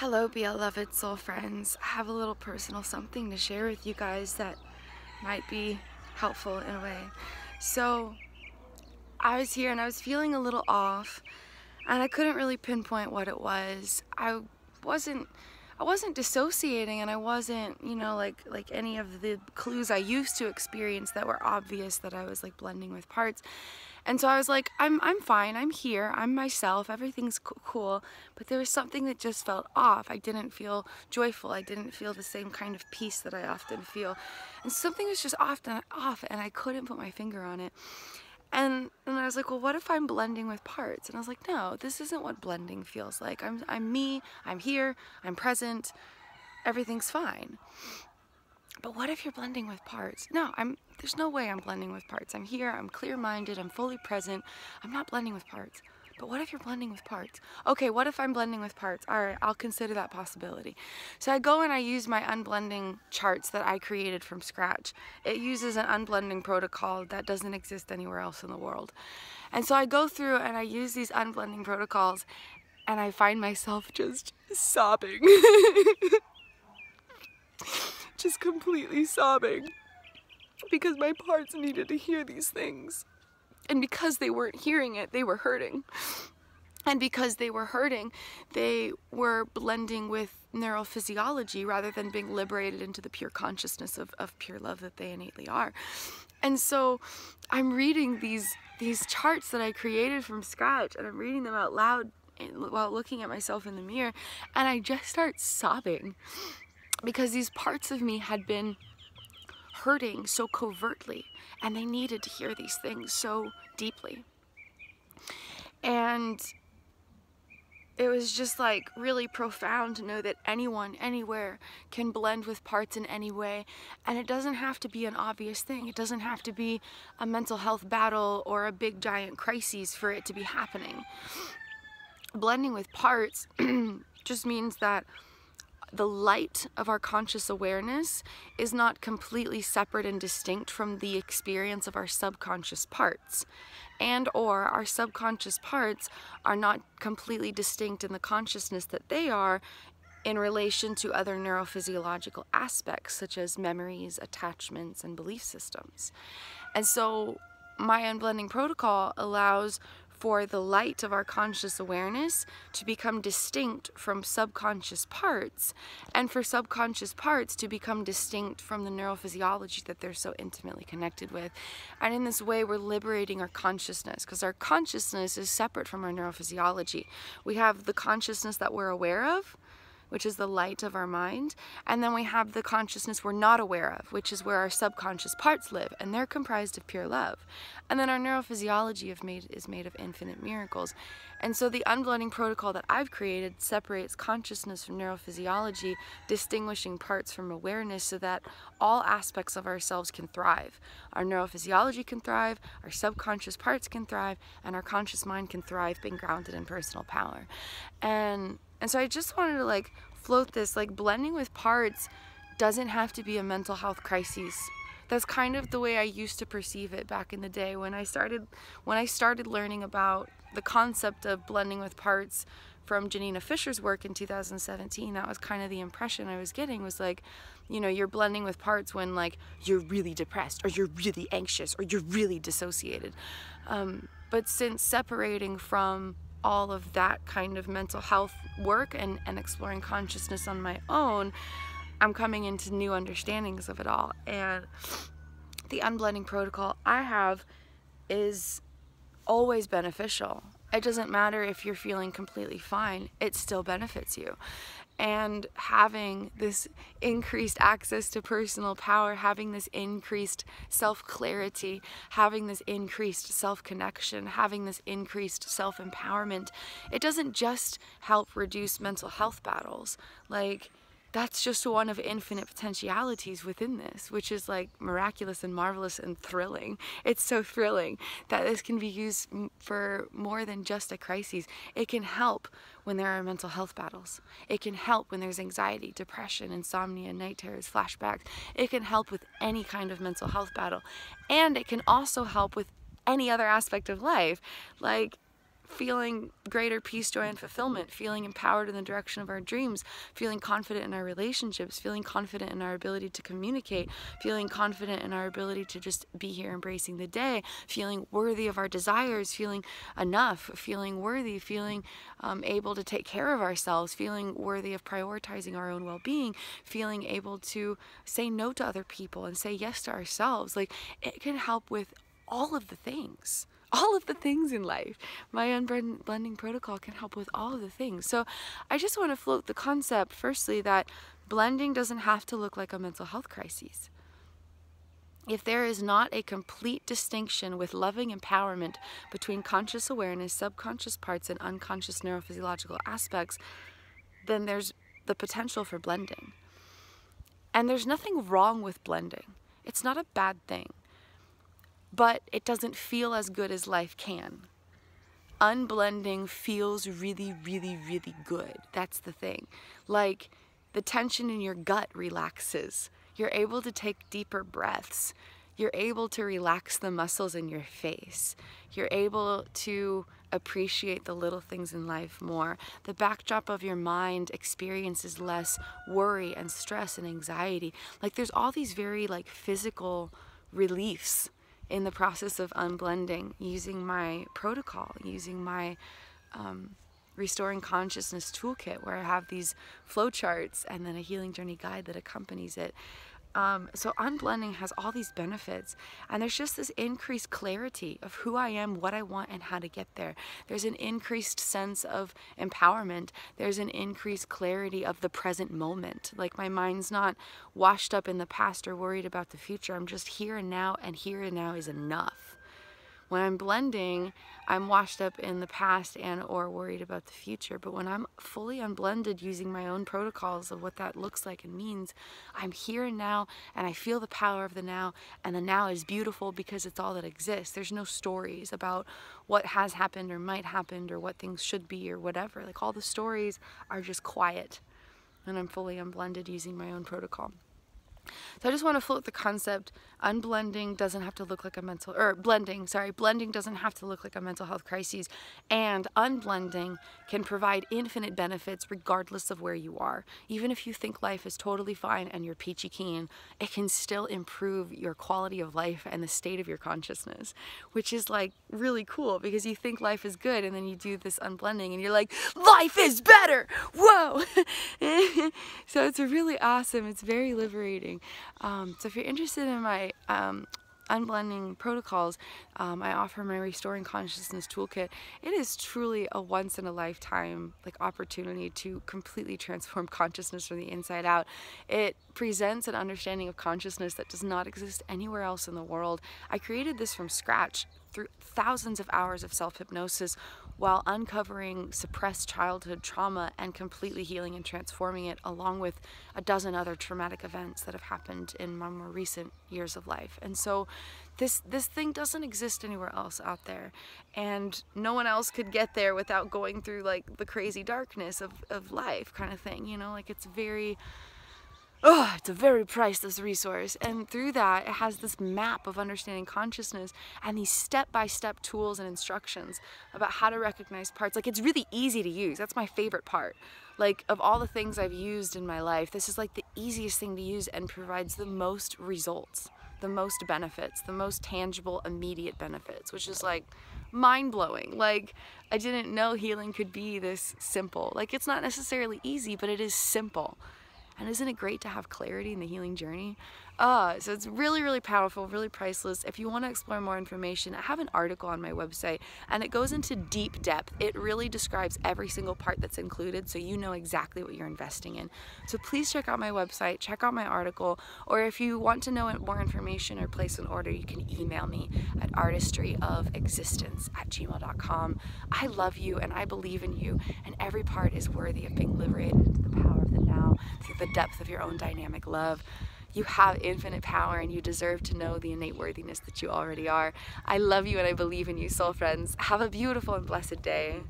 Hello, beloved soul friends. I have a little personal something to share with you guys that might be helpful in a way. So, I was here and I was feeling a little off, and I couldn't really pinpoint what it was. I wasn't I wasn't dissociating and I wasn't, you know, like like any of the clues I used to experience that were obvious that I was like blending with parts. And so I was like, I'm, I'm fine, I'm here, I'm myself, everything's cool. But there was something that just felt off. I didn't feel joyful. I didn't feel the same kind of peace that I often feel. And something was just often off and I couldn't put my finger on it. And, and I was like, well, what if I'm blending with parts? And I was like, no, this isn't what blending feels like. I'm, I'm me, I'm here, I'm present, everything's fine. But what if you're blending with parts? No, I'm there's no way I'm blending with parts. I'm here, I'm clear-minded, I'm fully present. I'm not blending with parts. But what if you're blending with parts? Okay, what if I'm blending with parts? All right, I'll consider that possibility. So I go and I use my unblending charts that I created from scratch. It uses an unblending protocol that doesn't exist anywhere else in the world. And so I go through and I use these unblending protocols and I find myself just sobbing. just completely sobbing because my parts needed to hear these things. And because they weren't hearing it, they were hurting. And because they were hurting, they were blending with neurophysiology rather than being liberated into the pure consciousness of, of pure love that they innately are. And so I'm reading these these charts that I created from scratch and I'm reading them out loud eh, while looking at myself in the mirror and I just start sobbing because these parts of me had been hurting so covertly, and they needed to hear these things so deeply. And it was just like really profound to know that anyone, anywhere can blend with parts in any way. And it doesn't have to be an obvious thing. It doesn't have to be a mental health battle or a big giant crisis for it to be happening. Blending with parts just means that the light of our conscious awareness is not completely separate and distinct from the experience of our subconscious parts and or our subconscious parts are not completely distinct in the consciousness that they are in relation to other neurophysiological aspects such as memories, attachments, and belief systems. And so my unblending protocol allows for the light of our conscious awareness to become distinct from subconscious parts and for subconscious parts to become distinct from the neurophysiology that they're so intimately connected with. And in this way, we're liberating our consciousness because our consciousness is separate from our neurophysiology. We have the consciousness that we're aware of which is the light of our mind. And then we have the consciousness we're not aware of, which is where our subconscious parts live, and they're comprised of pure love. And then our neurophysiology of made, is made of infinite miracles. And so the unblending protocol that I've created separates consciousness from neurophysiology, distinguishing parts from awareness so that all aspects of ourselves can thrive. Our neurophysiology can thrive, our subconscious parts can thrive, and our conscious mind can thrive being grounded in personal power. And and so I just wanted to like float this like blending with parts doesn't have to be a mental health crisis. That's kind of the way I used to perceive it back in the day when I started when I started learning about the concept of blending with parts from Janina Fisher's work in 2017, that was kind of the impression I was getting was like, you know, you're blending with parts when like you're really depressed or you're really anxious or you're really dissociated. Um, but since separating from all of that kind of mental health work and, and exploring consciousness on my own, I'm coming into new understandings of it all. And the unblending protocol I have is always beneficial. It doesn't matter if you're feeling completely fine, it still benefits you. And having this increased access to personal power, having this increased self clarity, having this increased self connection, having this increased self empowerment, it doesn't just help reduce mental health battles. Like, that's just one of infinite potentialities within this, which is like miraculous and marvelous and thrilling. It's so thrilling that this can be used for more than just a crisis. It can help when there are mental health battles. It can help when there's anxiety, depression, insomnia, night terrors, flashbacks. It can help with any kind of mental health battle. And it can also help with any other aspect of life. Like feeling greater peace, joy, and fulfillment, feeling empowered in the direction of our dreams, feeling confident in our relationships, feeling confident in our ability to communicate, feeling confident in our ability to just be here embracing the day, feeling worthy of our desires, feeling enough, feeling worthy, feeling um, able to take care of ourselves, feeling worthy of prioritizing our own well being, feeling able to say no to other people and say yes to ourselves. Like it can help with all of the things all of the things in life. My unblending protocol can help with all of the things. So I just want to float the concept, firstly, that blending doesn't have to look like a mental health crisis. If there is not a complete distinction with loving empowerment between conscious awareness, subconscious parts, and unconscious neurophysiological aspects, then there's the potential for blending. And there's nothing wrong with blending. It's not a bad thing but it doesn't feel as good as life can. Unblending feels really, really, really good. That's the thing. Like the tension in your gut relaxes. You're able to take deeper breaths. You're able to relax the muscles in your face. You're able to appreciate the little things in life more. The backdrop of your mind experiences less worry and stress and anxiety. Like there's all these very like physical reliefs in the process of unblending, using my protocol, using my um, Restoring Consciousness Toolkit, where I have these flow charts and then a healing journey guide that accompanies it. Um, so unblending has all these benefits and there's just this increased clarity of who I am, what I want and how to get there. There's an increased sense of empowerment. There's an increased clarity of the present moment. Like my mind's not washed up in the past or worried about the future. I'm just here and now and here and now is enough. When I'm blending, I'm washed up in the past and or worried about the future. But when I'm fully unblended using my own protocols of what that looks like and means, I'm here and now and I feel the power of the now and the now is beautiful because it's all that exists. There's no stories about what has happened or might happened or what things should be or whatever. Like all the stories are just quiet and I'm fully unblended using my own protocol. So I just want to float the concept unblending doesn't have to look like a mental, or blending, sorry, blending doesn't have to look like a mental health crisis, and unblending can provide infinite benefits regardless of where you are. Even if you think life is totally fine and you're peachy keen, it can still improve your quality of life and the state of your consciousness, which is like really cool because you think life is good and then you do this unblending and you're like, life is better! Whoa! so it's really awesome. It's very liberating. Um, so if you're interested in my um, unblending protocols, um, I offer my Restoring Consciousness Toolkit. It is truly a once in a lifetime like opportunity to completely transform consciousness from the inside out. It presents an understanding of consciousness that does not exist anywhere else in the world. I created this from scratch through thousands of hours of self-hypnosis while uncovering suppressed childhood trauma and completely healing and transforming it, along with a dozen other traumatic events that have happened in my more recent years of life. And so this, this thing doesn't exist anywhere else out there. And no one else could get there without going through like the crazy darkness of, of life kind of thing, you know, like it's very oh, it's a very priceless resource. And through that, it has this map of understanding consciousness and these step-by-step -step tools and instructions about how to recognize parts. Like it's really easy to use. That's my favorite part. Like of all the things I've used in my life, this is like the easiest thing to use and provides the most results, the most benefits, the most tangible immediate benefits, which is like mind-blowing. Like I didn't know healing could be this simple. Like it's not necessarily easy, but it is simple. And isn't it great to have clarity in the healing journey? Uh, so it's really, really powerful, really priceless. If you want to explore more information, I have an article on my website and it goes into deep depth. It really describes every single part that's included so you know exactly what you're investing in. So please check out my website, check out my article, or if you want to know more information or place an order, you can email me at artistryofexistence at gmail.com. I love you and I believe in you, and every part is worthy of being liberated into the power of the through the depth of your own dynamic love. You have infinite power and you deserve to know the innate worthiness that you already are. I love you and I believe in you, soul friends. Have a beautiful and blessed day.